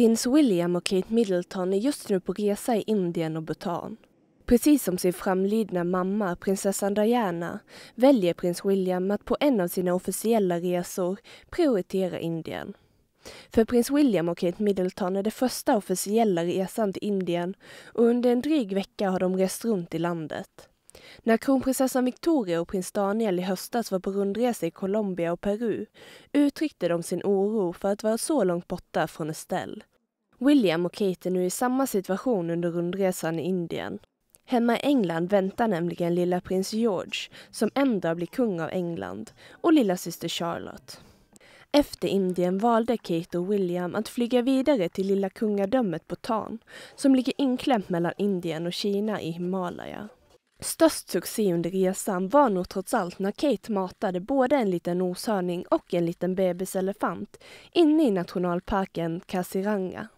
Prins William och Kate Middleton är just nu på resa i Indien och Bhutan. Precis som sin framlidna mamma, prinsessan Diana, väljer prins William att på en av sina officiella resor prioritera Indien. För prins William och Kate Middleton är det första officiella resan till Indien och under en dryg vecka har de rest runt i landet. När kronprinsessan Victoria och prins Daniel i höstas var på rundresa i Colombia och Peru uttryckte de sin oro för att vara så långt borta från Estelle, William och Kate är nu i samma situation under rundresan i Indien. Hemma i England väntar nämligen lilla prins George som en dag blir kung av England och lilla syster Charlotte. Efter Indien valde Kate och William att flyga vidare till lilla kungadömet Bhutan som ligger inklämt mellan Indien och Kina i Himalaya. Störst succé under resan var nog trots allt när Kate matade både en liten noshörning och en liten bebiselefant inne i nationalparken Kasiranga.